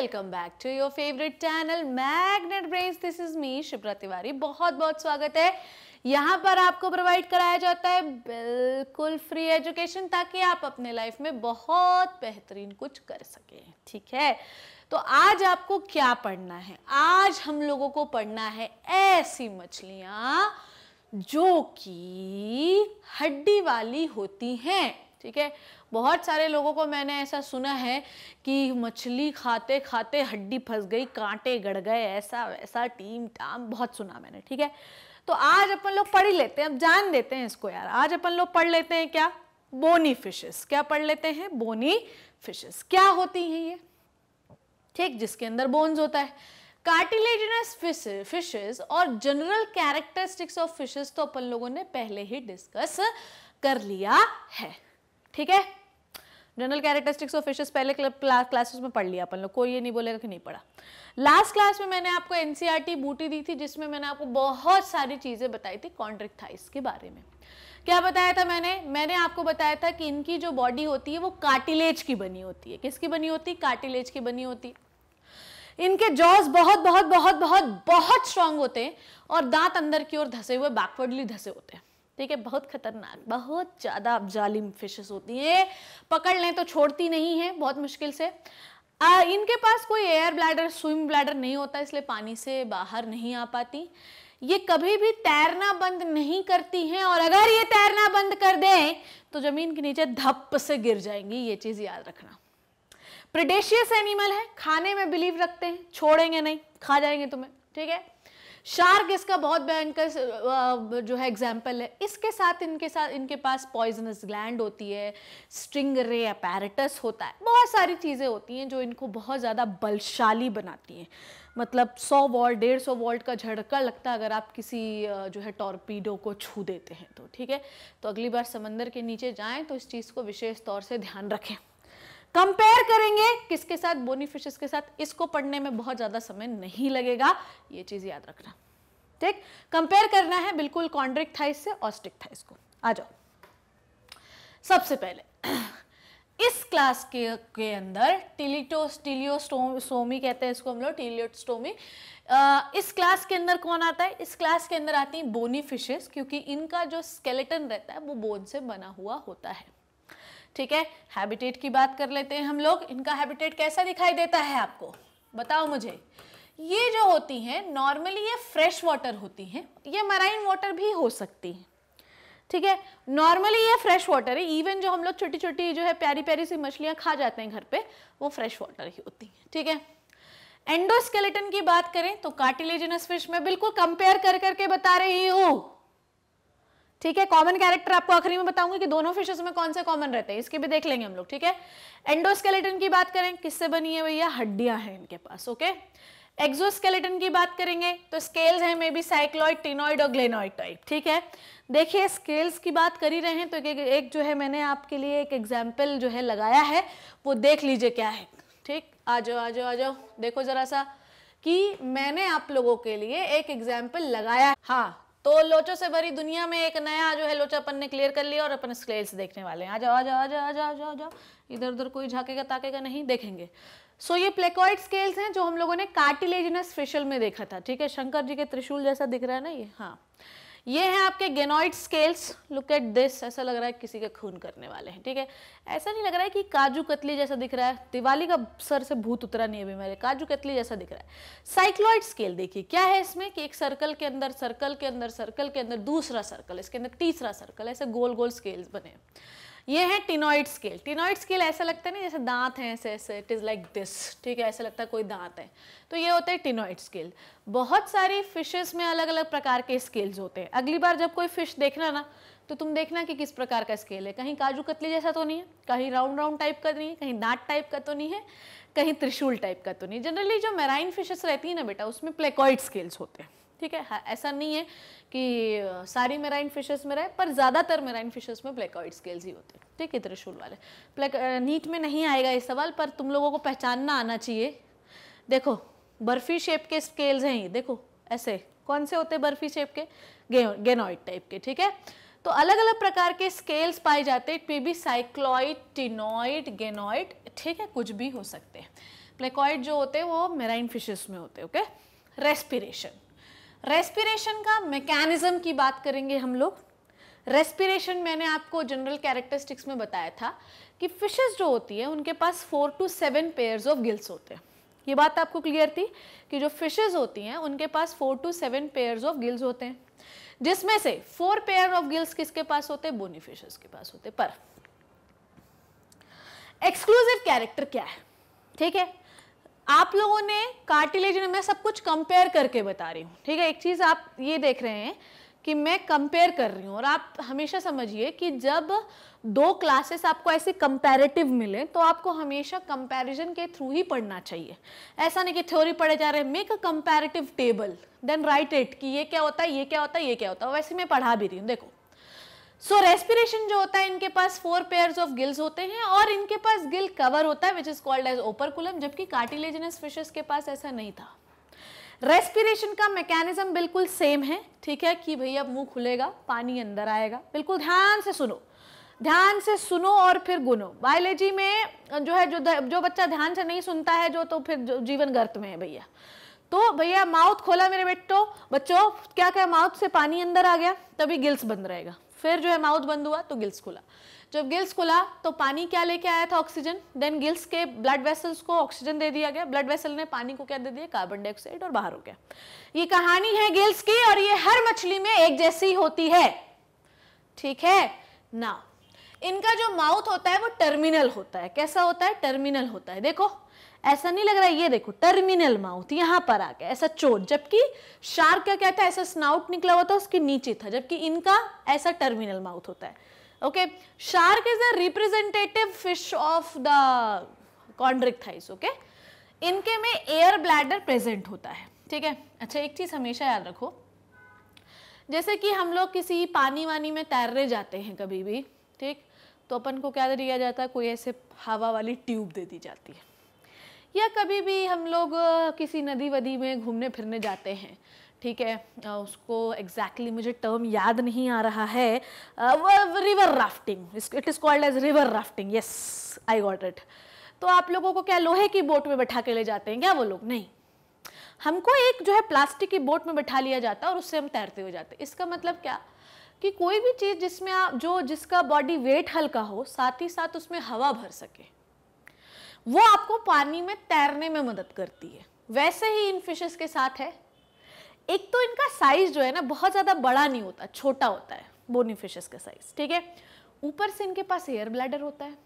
Welcome back to your favourite channel magnet brains this is me Shipra Tiwari बहुत बहुत स्वागत है यहाँ पर आपको प्रोवाइड कराया जाता है बिल्कुल फ्री एजुकेशन ताकि आप अपने लाइफ में बहुत बेहतरीन कुछ कर सकें ठीक है तो आज आपको क्या पढ़ना है आज हम लोगों को पढ़ना है ऐसी मछलियाँ जो कि हड्डी वाली होती हैं ठीक है बहुत सारे लोगों को मैंने ऐसा सुना है कि मछली खाते खाते हड्डी फंस गई कांटे गड़ गए ऐसा वैसा टीम टाम बहुत सुना मैंने ठीक है तो आज अपन लोग पढ़ ही लेते हैं अब जान देते हैं इसको यार आज अपन लोग पढ़ लेते हैं क्या बोनी फिशेस क्या पढ़ लेते हैं बोनी फिशेस क्या होती हैं ये ठीक जिसके अंदर बोन्स होता है कार्टिलेजनस फिशेज और जनरल कैरेक्टरिस्टिक्स ऑफ फिशेज तो अपन लोगों ने पहले ही डिस्कस कर लिया है ठीक है जनरल कैरेक्टरिस्टिक्स ऑफ फिशेस पहले क्लासेस में पढ़ लिया अपन लोग कोई ये नहीं बोलेगा कि नहीं पढ़ा लास्ट क्लास में मैंने आपको एनसीईआरटी e बूटी दी थी जिसमें मैंने आपको बहुत सारी चीज़ें बताई थी थाइस के बारे में क्या बताया था मैंने मैंने आपको बताया था कि इनकी जो बॉडी होती है वो कार्टिलेज की बनी होती है किसकी बनी होती है कार्टिलेज की बनी होती है इनके जॉज बहुत बहुत बहुत बहुत बहुत स्ट्रांग होते हैं और दांत अंदर की ओर धसे हुए बैकवर्डली धसे होते हैं ठीक है बहुत खतरनाक बहुत ज़्यादा अब जालिम फिशेस होती हैं पकड़ लें तो छोड़ती नहीं है बहुत मुश्किल से आ, इनके पास कोई एयर ब्लैडर स्विम ब्लैडर नहीं होता इसलिए पानी से बाहर नहीं आ पाती ये कभी भी तैरना बंद नहीं करती हैं और अगर ये तैरना बंद कर दें तो ज़मीन के नीचे धप से गिर जाएंगी ये चीज़ याद रखना प्रिडेशियस एनिमल है खाने में बिलीव रखते हैं छोड़ेंगे नहीं खा जाएंगे तुम्हें ठीक है शार्क इसका बहुत भयंकर जो है एग्जाम्पल है इसके साथ इनके साथ इनके पास पॉइजनस ग्लैंड होती है स्ट्रिंग रे अपैरेटस होता है बहुत सारी चीज़ें होती हैं जो इनको बहुत ज़्यादा बलशाली बनाती हैं मतलब 100 वोल्ट डेढ़ सौ वोल्ट का झड़का लगता है अगर आप किसी जो है टॉर्पीडो को छू देते हैं तो ठीक है तो अगली बार समंदर के नीचे जाएं तो इस चीज़ को विशेष तौर से ध्यान रखें कंपेयर करेंगे किसके साथ बोनीफिशेस के साथ इसको पढ़ने में बहुत ज़्यादा समय नहीं लगेगा ये चीज़ याद रखना ठीक कंपेयर करना है बिल्कुल कॉन्ड्रिक थाइस से ऑस्टिक थाइस को आ जाओ सबसे पहले इस क्लास के के अंदर टिलिटोस्टिलियोस्टोमी कहते हैं इसको हम लोग टिलियोस्टोमी इस क्लास के अंदर कौन आता है इस क्लास के अंदर आती हैं बोनी फिशेस क्योंकि इनका जो स्केलेटन रहता है वो बोन से बना हुआ होता है ठीक है हैबिटेट की बात कर लेते हैं हम लोग इनका हैबिटेट कैसा दिखाई देता है आपको बताओ मुझे ये जो होती हैं नॉर्मली ये फ्रेश वाटर होती हैं ये मराइन वाटर भी हो सकती हैं ठीक है नॉर्मली ये फ्रेश वाटर है इवन जो हम लोग छोटी छोटी जो है प्यारी प्यारी सी मछलियाँ खा जाते हैं घर पे वो फ्रेश वाटर ही होती हैं ठीक है एंडोस्केलेटन की बात करें तो कार्टिलेजनस फिश में बिल्कुल कंपेयर कर करके बता रही हूँ ठीक है कॉमन कैरेक्टर आपको आखिरी में बताऊंगी कि दोनों फिशेस में कौन से कॉमन रहते हैं इसके भी देख लेंगे हम लोग ठीक है एंडोस्केलेटन की बात करें किससे बनी है भैया हड्डियां हैं इनके पास ओके एक्सोस्केलेटन की बात करेंगे तो स्केल्स हैं मे बी साइक्लॉइड टीनॉइड और ग्लेनॉइड टाइप ठीक है देखिए स्केल्स की बात कर ही रहे हैं तो एक, एक जो है मैंने आपके लिए एक एग्जाम्पल जो है लगाया है वो देख लीजिए क्या है ठीक आ जाओ आ जाओ आ जाओ देखो जरा सा कि मैंने आप लोगों के लिए एक एग्जाम्पल लगाया हाँ तो लोचो से भरी दुनिया में एक नया जो है लोचा अपन ने क्लियर कर लिया और अपन स्केल्स देखने वाले हैं आ जाओ आ जाओ आ जाओ आ जाओ आ जाओ, इधर उधर कोई झाकेगा ताकेगा नहीं देखेंगे सो so, ये प्लेकॉइड स्केल्स हैं जो हम लोगों ने कार्टिलेजिनस फेशियल में देखा था ठीक है शंकर जी के त्रिशूल जैसा दिख रहा है ना ये हाँ ये हैं आपके ganoid scales look at this ऐसा लग रहा है किसी के खून करने वाले हैं ठीक है ऐसा नहीं लग रहा है कि काजू कतली जैसा दिख रहा है दिवाली का सर से भूत उतरा नहीं अभी मेरे काजू कतली जैसा दिख रहा है साइक्लॉइड स्केल देखिए क्या है इसमें कि एक सर्कल के अंदर सर्कल के अंदर सर्कल के अंदर दूसरा सर्कल इसके अंदर तीसरा सर्कल ऐसे गोल गोल स्केल्स बने ये है टिनॉइड स्केल टिनॉइड स्केल ऐसा लगता है ना जैसे दांत हैं ऐसे ऐसे इट इज़ लाइक दिस ठीक है ऐसा लगता है कोई दांत है तो ये होता है टिनॉइड स्केल बहुत सारी फिशेस में अलग अलग प्रकार के स्केल्स होते हैं अगली बार जब कोई फिश देखना ना तो तुम देखना कि किस प्रकार का स्केल है कहीं काजू कतली जैसा तो नहीं है कहीं राउंड राउंड टाइप का नहीं है कहीं दांत टाइप का तो नहीं है कहीं त्रिशूल टाइप का तो नहीं जनरली जो मैराइन फिशेस रहती है ना बेटा उसमें प्लेकॉइड स्केल्स होते हैं ठीक है हाँ, ऐसा नहीं है कि सारी मेराइन फिशेस में रहे पर ज़्यादातर मेराइन फिशेस में ब्लैकआउट स्केल्स ही होते हैं ठीक है त्रिशूल वाले ब्लैक नीट में नहीं आएगा ये सवाल पर तुम लोगों को पहचानना आना चाहिए देखो बर्फी शेप के स्केल्स हैं ये देखो ऐसे कौन से होते बर्फी शेप के गे, टाइप के ठीक है तो अलग अलग प्रकार के स्केल्स पाए जाते हैं पीबी साइक्लॉइड टिनॉइड गेनॉइड ठीक है कुछ भी हो सकते हैं प्लेकॉइड जो होते हैं वो मेराइन फिशेस में होते हैं ओके रेस्पिरेशन रेस्पिरेशन का मैकेनिज्म की बात करेंगे हम लोग रेस्पिरेशन मैंने आपको जनरल कैरेक्टरिस्टिक्स में बताया था कि फिशेस जो होती है उनके पास four to seven pairs of gills होते हैं ये बात आपको क्लियर थी कि जो फिशेस होती हैं उनके पास four to seven pairs of gills होते हैं जिसमें से फोर पेयर ऑफ गिल्स किसके पास होते हैं बोनी फिशेस के पास होते पर एक्सक्लूसिव कैरेक्टर क्या है ठीक है आप लोगों ने कार्टिलेज मैं सब कुछ कंपेयर करके बता रही हूँ ठीक है एक चीज़ आप ये देख रहे हैं कि मैं कंपेयर कर रही हूँ और आप हमेशा समझिए कि जब दो क्लासेस आपको ऐसे कंपैरेटिव मिले तो आपको हमेशा कंपैरिजन के थ्रू ही पढ़ना चाहिए ऐसा नहीं कि थ्योरी पढ़े जा रहे हैं make a comparative table then write it कि ये क्या होता है ये क्या होता है ये क्या होता है वैसे मैं पढ़ा भी रही हूँ देखो सो so, रेस्पिरेशन जो होता है इनके पास फोर पेयर्स ऑफ गिल्स होते हैं और इनके पास गिल कवर होता है which is called as operculum जबकि कार्टिलेजनस फिशेस के पास ऐसा नहीं था रेस्पिरेशन का मैकेनिज्म बिल्कुल सेम है ठीक है कि भैया मुंह खुलेगा पानी अंदर आएगा बिल्कुल ध्यान से सुनो ध्यान से सुनो और फिर गुनो बायोलॉजी में जो है जो जो बच्चा ध्यान से नहीं सुनता है जो तो फिर जीवन गर्त में है भैया तो भैया माउथ खोला मेरे बेटो बच्चों क्या क्या माउथ से पानी अंदर आ गया तभी गिल्स बंद रहेगा फिर जो है माउथ बंद हुआ तो गिल्स खुला जब गिल्स खुला तो पानी क्या लेके आया था ऑक्सीजन देन गिल्स के ब्लड वेसल्स को ऑक्सीजन दे दिया गया ब्लड वेसल ने पानी को क्या दे दिया कार्बन डाइऑक्साइड और बाहर हो गया ये कहानी है गिल्स की और ये हर मछली में एक जैसी होती है ठीक है ना इनका जो माउथ होता है वो टर्मिनल होता है कैसा होता है टर्मिनल होता है देखो ऐसा नहीं लग रहा ये देखो टर्मिनल माउथ यहाँ पर आ गया ऐसा चोट जबकि शार्क का क्या था ऐसा स्नाउट निकला हुआ था उसके नीचे था जबकि इनका ऐसा टर्मिनल माउथ होता है okay shark is the representative fish of the Chondrichthyes okay इनके में एयर ब्लैडर प्रेजेंट होता है ठीक है अच्छा एक चीज़ हमेशा याद रखो जैसे कि हम लोग किसी पानी वानी में तैरने जाते हैं कभी भी ठीक तो अपन को क्या दिया जाता है कोई ऐसे हवा वाली ट्यूब दे दी जाती है या कभी भी हम लोग किसी नदी वदी में घूमने फिरने जाते हैं ठीक है उसको एग्जैक्टली exactly मुझे टर्म याद नहीं आ रहा है river rafting it is called as river rafting yes I got it तो आप लोगों को क्या लोहे की बोट में बैठा के ले जाते हैं क्या वो लोग नहीं हमको एक जो है प्लास्टिक की बोट में बैठा लिया जाता है और उससे हम तैरते हुए जाते हैं इसका मतलब क्या कि कोई भी चीज़ जिसमें आप जो जिसका बॉडी वेट हल्का हो साथ ही साथ उसमें हवा भर सके वो आपको पानी में तैरने में मदद करती है वैसे ही इन फिशेस के साथ है एक तो इनका साइज जो है ना बहुत ज़्यादा बड़ा नहीं होता छोटा होता है बोनी फिशेस का साइज ठीक है ऊपर से इनके पास एयर ब्लैडर होता है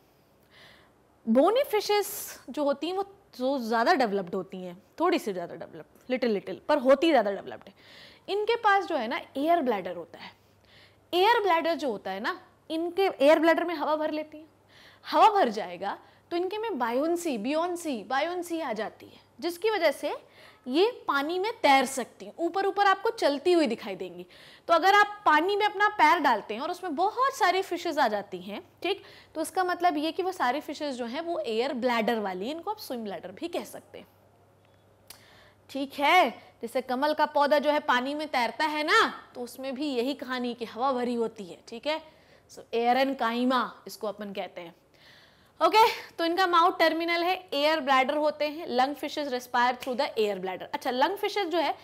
बोनी फिशेस जो होती हैं वो जो तो ज़्यादा डेवलप्ड होती हैं थोड़ी सी ज़्यादा डेवलप्ड लिटिल लिटिल पर होती ज़्यादा डेवलप्ड है इनके पास जो है ना एयर ब्लैडर होता है एयर ब्लैडर जो होता है ना इनके एयर ब्लैडर में हवा भर लेती हैं हवा भर जाएगा तो इनके में बायोन्सी बियोन्सी बायोन्सी आ जाती है जिसकी वजह से ये पानी में तैर सकती हैं ऊपर ऊपर आपको चलती हुई दिखाई देंगी तो अगर आप पानी में अपना पैर डालते हैं और उसमें बहुत सारी फिशेज़ आ जाती हैं ठीक तो उसका मतलब ये कि वो सारी फिशेज़ जो हैं वो एयर ब्लैडर वाली इनको आप स्विम ब्लैडर भी कह सकते हैं ठीक है जैसे कमल का पौधा जो है पानी में तैरता है ना तो उसमें भी यही कहानी की हवा भरी होती है ठीक है सो एयर एन काइमा इसको अपन कहते हैं ओके okay, तो इनका माउथ टर्मिनल है एयर ब्लैडर होते हैं lung fishes respire through the air bladder अच्छा लंग फिशेज जो है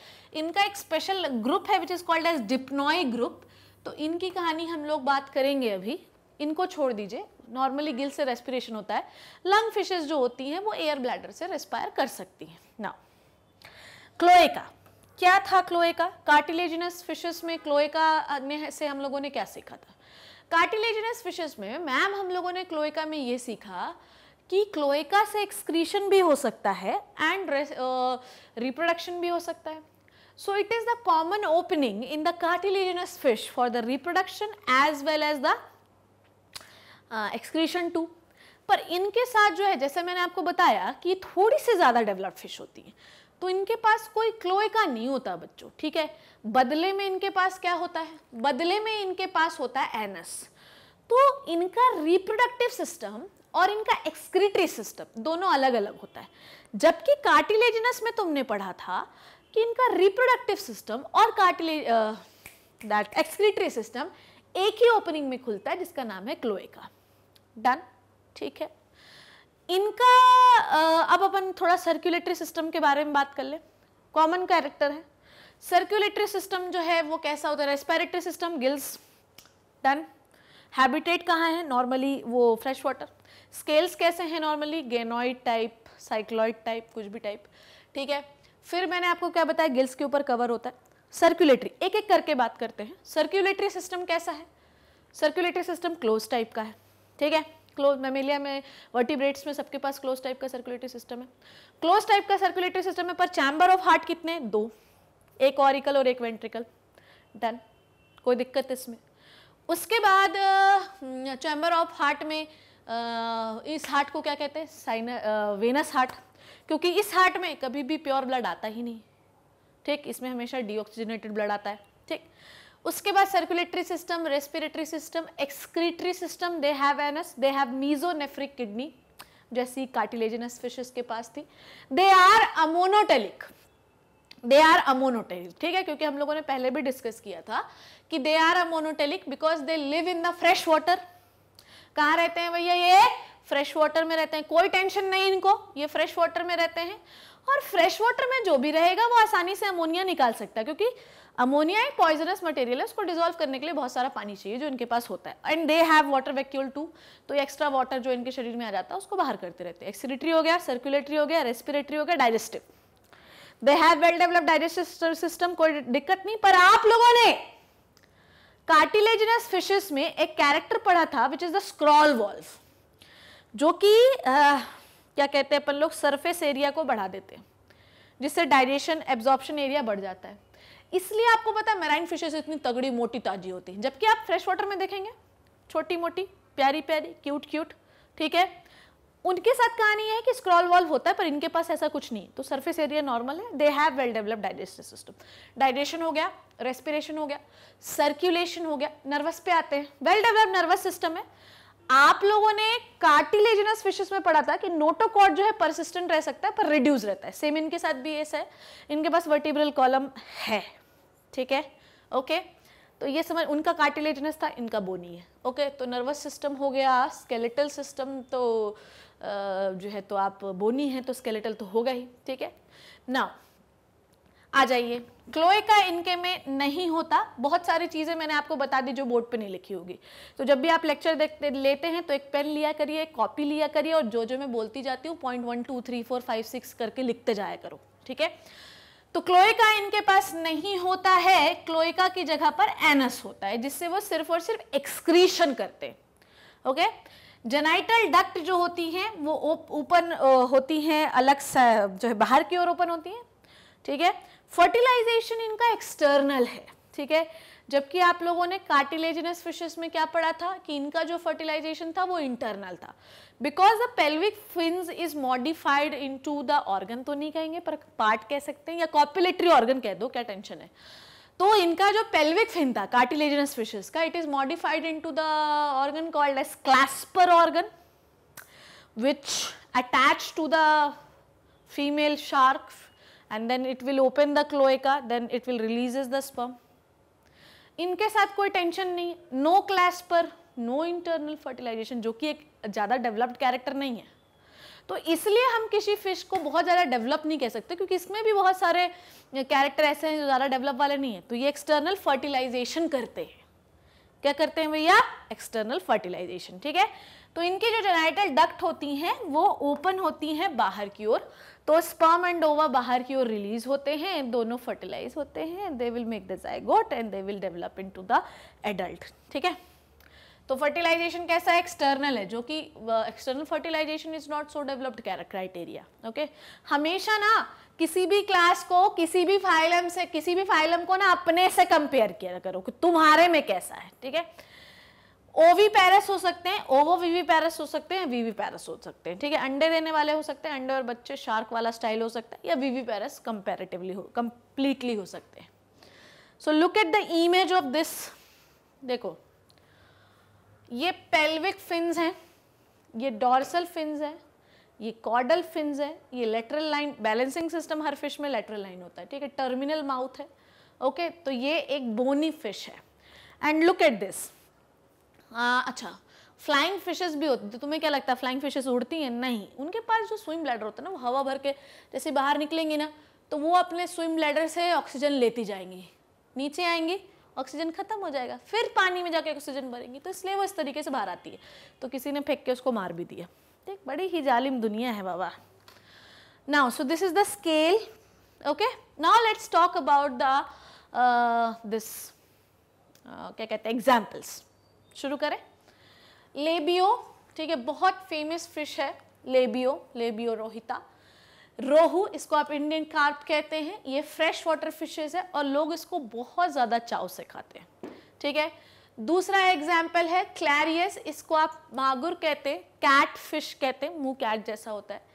इनका एक स्पेशल ग्रुप है which is called as Dipnoi group तो इनकी कहानी हम लोग बात करेंगे अभी इनको छोड़ दीजिए नॉर्मली गिल से रेस्पिरेशन होता है लंग फिशेज जो होती हैं वो एयर ब्लैडर से रेस्पायर कर सकती हैं ना क्लोएका क्या था क्लोएका कार्टिलेजिनस फिशेस में क्लोएका में से हम लोगों ने क्या सीखा था कार्टिलेजनस फिशेस में मैम हम लोगों ने क्लोएका में ये सीखा कि क्लोएका से एक्सक्रीशन भी हो सकता है एंड रिप्रोडक्शन भी हो सकता है so it is the common opening in the cartilaginous fish for the reproduction as well as the excretion too पर इनके साथ जो है जैसे मैंने आपको बताया कि थोड़ी सी ज़्यादा डेवलप्ड फिश होती है तो इनके पास कोई क्लोए का नहीं होता बच्चों ठीक है बदले में इनके पास क्या होता है बदले में इनके पास होता है एनस तो इनका रिप्रोडक्टिव सिस्टम और इनका एक्सक्रीटरी सिस्टम दोनों अलग अलग होता है जबकि कार्टिलेजिनस में तुमने पढ़ा था कि इनका रिप्रोडक्टिव सिस्टम और कार्टिलेज दैट एक्सक्रीटरी सिस्टम एक ही ओपनिंग में खुलता है जिसका नाम है क्लोए का डन ठीक है इनका अब अपन थोड़ा सर्कुलेटरी सिस्टम के बारे में बात कर लें कॉमन कैरेक्टर है सर्कुलेटरी सिस्टम जो है वो कैसा होता है respiratory system gills done habitat कहाँ है नॉर्मली वो फ्रेश वाटर स्केल्स कैसे हैं normally ganoid type cycloid type कुछ भी टाइप ठीक है फिर मैंने आपको क्या बताया गिल्स के ऊपर कवर होता है सर्कुलेटरी एक एक करके बात करते हैं सर्कुलेटरी सिस्टम कैसा है सर्कुलेटरी सिस्टम क्लोज टाइप का है ठीक है क्लोज मेमिलिया में वर्टिब्रेट्स में सबके पास क्लोज टाइप का सर्कुलेटरी सिस्टम है क्लोज टाइप का सर्कुलेटरी सिस्टम है पर चैम्बर ऑफ हार्ट कितने दो एक ऑरिकल और एक वेंट्रिकल डन कोई दिक्कत इसमें उसके बाद चैम्बर ऑफ हार्ट में इस हार्ट को क्या कहते हैं साइन वेनस हार्ट क्योंकि इस हार्ट में कभी भी प्योर ब्लड आता ही नहीं ठीक इसमें हमेशा डीऑक्सीजनेटेड ब्लड आता है ठीक उसके बाद circulatory system respiratory system excretory system they have anus they have mesonephric kidney जैसी कार्टिलेजनस फिशेस के पास थी they are ammonotelic they are ammonotelic ठीक है क्योंकि हम लोगों ने पहले भी डिस्कस किया था कि they are ammonotelic because they live in the fresh water कहाँ रहते हैं भैया ये फ्रेश वॉटर में रहते हैं कोई टेंशन नहीं इनको ये फ्रेश वॉटर में रहते हैं और फ्रेश वाटर में जो भी रहेगा वो आसानी से अमोनिया निकाल सकता है क्योंकि अमोनिया एक पॉइजनस मटेरियल है उसको डिजोल्व करने के लिए बहुत सारा पानी चाहिए जो इनके पास होता है and they have water vacuole too तो एक्स्ट्रा वाटर जो इनके शरीर में आ जाता है उसको बाहर करते रहते हैं एक्सीडेटरी हो गया सर्कुलेटरी हो गया रेस्पिरेटरी हो गया digestive they have well develop digestive system कोई दिक्कत नहीं पर आप लोगों ने कार्टिलेजिनस फिशेस में एक कैरेक्टर पढ़ा था which is the scroll valve जो कि क्या कहते हैं अपन लोग सरफेस एरिया को बढ़ा देते हैं जिससे डाइजेशन एब्जॉर्प्शन एरिया बढ़ जाता है इसलिए आपको पता है मेराइन फिशेज इतनी तगड़ी मोटी ताजी होती है जबकि आप फ्रेश वाटर में देखेंगे छोटी मोटी प्यारी प्यारी क्यूट क्यूट ठीक है उनके साथ कहानी है कि स्क्रॉल वॉल्व होता है पर इनके पास ऐसा कुछ नहीं तो सरफेस एरिया नॉर्मल है they have well developed digestive system digestion हो गया रेस्पिरेशन हो गया सर्कुलेशन हो गया नर्वस पे आते हैं वेल डेवलप्ड नर्वस सिस्टम है आप लोगों ने कार्टिलेजिनस फिशेस में पढ़ा था कि नोटोकॉर्ड जो है परसिस्टेंट रह सकता है पर रिड्यूस रहता है सेम इनके साथ भी ऐसा है इनके पास वर्टिब्रल कॉलम है ठीक है ओके तो ये समझ उनका कार्टिलेजनस था इनका बोनी है ओके तो नर्वस सिस्टम हो गया स्केलेटल सिस्टम तो जो है तो आप बोनी है तो स्केलेटल तो होगा ही ठीक है ना आ जाइए क्लोए का इनके में नहीं होता बहुत सारी चीज़ें मैंने आपको बता दी जो बोर्ड पे नहीं लिखी होगी तो जब भी आप लेक्चर देखते लेते हैं तो एक पेन लिया करिए एक कॉपी लिया करिए और जो जो मैं बोलती जाती हूँ point one two three four five six करके लिखते जाया करो ठीक है तो क्लोइका इनके पास नहीं होता है क्लोएका की जगह पर एनस होता है जिससे वो सिर्फ और सिर्फ एक्सक्रीशन करते हैं ओके जेनाइटल डक्ट जो होती हैं वो ओपन होती हैं अलग जो है बाहर की ओर ओपन होती हैं ठीक है फर्टिलाइजेशन इनका एक्सटर्नल है ठीक है जबकि आप लोगों ने कार्टिलेजिनस फिशेस में क्या पढ़ा था कि इनका जो फर्टिलाइजेशन था वो इंटरनल था because the pelvic fin is modified into the organ तो नहीं कहेंगे पर पार्ट कह सकते हैं या कॉपुलेटरी ऑर्गन कह दो क्या टेंशन है तो इनका जो पेल्विक फिन था कार्टिलेजिनस फिशेस का it is modified into the organ called as clasper organ which attach to the female shark and then it will open the cloaca then it will releases the sperm इनके साथ कोई tension नहीं no class पर no internal fertilization जो कि एक ज़्यादा developed character नहीं है तो इसलिए हम किसी फिश को बहुत ज़्यादा डेवलप नहीं कह सकते क्योंकि इसमें भी बहुत सारे कैरेक्टर ऐसे हैं जो ज़्यादा डेवलप वाले नहीं है तो ये एक्सटर्नल फर्टिलाइजेशन करते हैं क्या करते हैं भैया एक्सटर्नल फर्टिलाइजेशन ठीक है तो इनकी जो जेनाइटल डक्ट होती हैं वो ओपन होती हैं बाहर की ओर तो स्पर्म एंड ओवा बाहर की ओर रिलीज होते हैं दोनों फर्टिलाइज होते हैं they will make the zygote and they will develop into the adult ठीक है तो फर्टिलाइजेशन कैसा है एक्सटर्नल है जो कि external fertilization is not so developed criteria okay हमेशा ना किसी भी क्लास को किसी भी फाइलम से किसी भी फाइलम को ना अपने से कंपेयर किया करो कि तुम्हारे में कैसा है ठीक है ओवी पैरस हो सकते हैं ओवो वीवी पैरस हो सकते हैं वीवी पैरस हो सकते हैं ठीक है अंडे देने वाले हो सकते हैं अंडे और बच्चे शार्क वाला स्टाइल हो सकता है या वीवी पैरस कंपेरेटिवली हो कंप्लीटली हो सकते हैं so look at the image of this देखो ये पेल्विक फिन्स हैं ये डॉर्सल फिन्स है ये कॉर्डल फिन्स है ये लेटरल लाइन बैलेंसिंग सिस्टम हर फिश में लेटरल लाइन होता है ठीक है टर्मिनल माउथ है ओके okay? तो ये एक बोनी फिश है and look at this uh, हाँ, अच्छा फ्लाइंग फिशेस भी होती तो तुम्हें क्या लगता है फ्लाइंग फिशेस उड़ती हैं नहीं उनके पास जो स्विम ब्लैडर होता है ना वो हवा भर के जैसे बाहर निकलेंगी ना तो वो अपने स्विम ब्लैडर से ऑक्सीजन लेती जाएंगी नीचे आएंगी ऑक्सीजन खत्म हो जाएगा फिर पानी में जाके ऑक्सीजन भरेंगी तो इसलिए वो इस तरीके से बाहर आती है तो किसी ने फेंक के उसको मार भी दिया देख बड़ी ही जालिम दुनिया है बाबा now so this is the scale okay now let's talk about the this क्या कहते हैं एग्जाम्पल्स शुरू करें लेबियो ठीक है बहुत फेमस फिश है लेबियो लेबियो रोहिता रोहू इसको आप इंडियन कार्प कहते हैं ये फ्रेश वाटर फिशेज है और लोग इसको बहुत ज़्यादा चाव से खाते हैं ठीक है दूसरा एग्जाम्पल है क्लैरियस इसको आप मागुर कहते हैं कैट फिश कहते हैं मुँह कैट जैसा होता है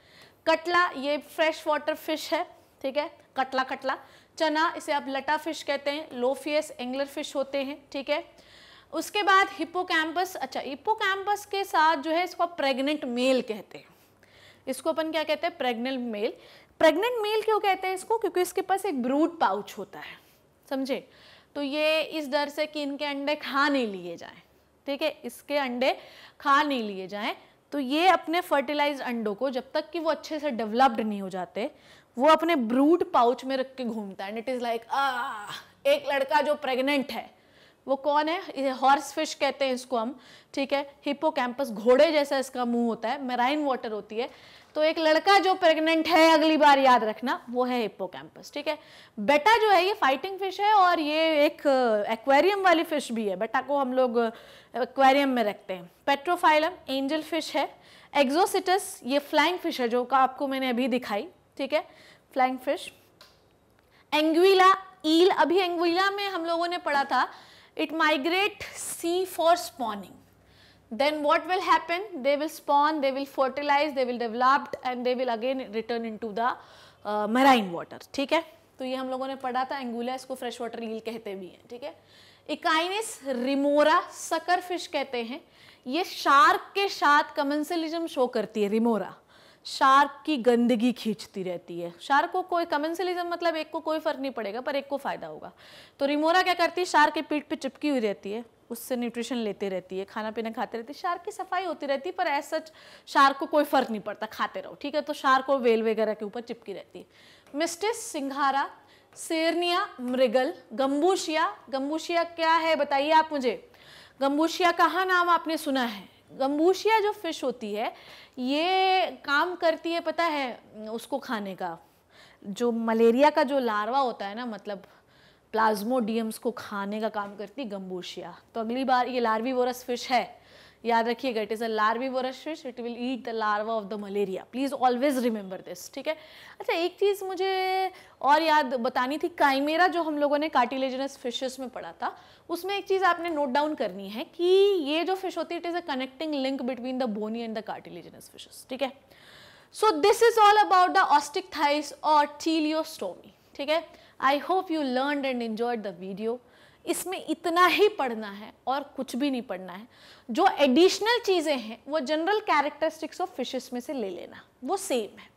कटला ये फ्रेश वाटर फिश है ठीक है कटला कटला चना इसे आप लटा फिश कहते हैं लोफियस एंगलर फिश होते हैं ठीक है उसके बाद हिपोकैम्पस अच्छा हिपोकैम्पस के साथ जो है इसको प्रेग्नेंट मेल कहते हैं इसको अपन क्या कहते हैं प्रेग्नेंट मेल प्रेग्नेंट मेल क्यों कहते हैं इसको क्योंकि इसके पास एक ब्रूड पाउच होता है समझे तो ये इस डर से कि इनके अंडे खा नहीं लिए जाएं ठीक है इसके अंडे खा नहीं लिए जाएं तो ये अपने फर्टिलाइज अंडों को जब तक कि वो अच्छे से डेवलप्ड नहीं हो जाते वो अपने ब्रूड पाउच में रख के घूमता है एंड इट इज़ लाइक एक लड़का जो प्रेग्नेंट है वो कौन है हॉर्स फिश कहते हैं इसको हम ठीक है हिपो कैंपस घोड़े जैसा इसका मुंह होता है मेराइन वाटर होती है तो एक लड़का जो प्रेग्नेंट है अगली बार याद रखना वो है हिपो कैंपस ठीक है बेटा जो है ये फाइटिंग फिश है और ये एक एक्वेरियम uh, वाली फिश भी है बेटा को हम लोग एक्वेरियम uh, में रखते हैं पेट्रोफाइलम एंजल फिश है एग्जोसिटस ये फ्लाइंग फिश है जो का आपको मैंने अभी दिखाई ठीक है फ्लाइंग फिश एंग्विला ईल अभी एंग्विला में हम लोगों ने पढ़ा था it migrate c for spawning. Then what will happen? They will spawn, they will fertilize, they will develop and they will again return into the uh, marine water. theek hai to ye hum लोगों ne padha tha angula isko fresh water eel kehte bhi hai theek hai Echeneis remora sucker fish कहते हैं ये shark के साथ commensalism show करती है रिमोरा shark की गंदगी खींचती रहती है शार्क को कोई कमेंसलिज्म मतलब एक को कोई फर्क नहीं पड़ेगा पर एक को फायदा होगा तो रिमोरा क्या करती है शार्क के पीठ पे चिपकी हुई रहती है उससे न्यूट्रिशन लेते रहती है खाना पीना खाते रहती है शार्क की सफाई होती रहती है पर एज सच शार्क को कोई फर्क नहीं पड़ता खाते रहो ठीक है तो शार्क और वेल वगैरह के ऊपर चिपकी रहती है मिस्टिस सिंघारा सेरनिया मृगल गम्बूशिया गम्बूशिया क्या है बताइए आप मुझे गम्बूशिया कहाँ नाम आपने सुना है गम्बूशिया जो फिश होती है ये काम करती है पता है उसको खाने का जो मलेरिया का जो लार्वा होता है ना मतलब प्लाज्मोडियम्स को खाने का काम करती गम्बूशिया तो अगली बार ये लार्वी वोरस फिश है याद रखिएगा it is a larvivorous fish it will eat the larva of the malaria please always remember this ठीक है अच्छा एक चीज़ मुझे और याद बतानी थी काइमेरा जो हम लोगों ने कार्टिलेजनस फिशेस में पढ़ा था उसमें एक चीज़ आपने नोट डाउन करनी है कि ये जो फिश होती है it is a connecting link between the bony and the cartilaginous fishes ठीक है so this is all about the Osteichthyes और टीलियोस्टोमी ठीक है I hope you learn and enjoyed the video इसमें इतना ही पढ़ना है और कुछ भी नहीं पढ़ना है जो एडिशनल चीज़ें हैं वो जनरल कैरेक्टरिस्टिक्स ऑफ फिशेस में से ले लेना वो सेम है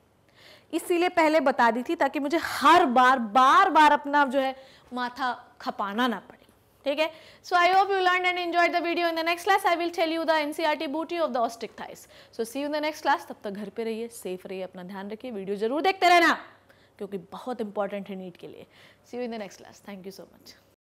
इसीलिए पहले बता दी थी ताकि मुझे हर बार बार बार अपना जो है माथा खपाना ना पड़े ठीक है so I hope you learn and enjoy the video in the next class I will tell you the ncrt booty of the Osteichthyes so see you in the next class तब तक घर पे रहिए safe रहिए अपना ध्यान रखिए video जरूर देखते रहना क्योंकि बहुत इंपॉर्टेंट है नीट के लिए सी you in the next class thank you so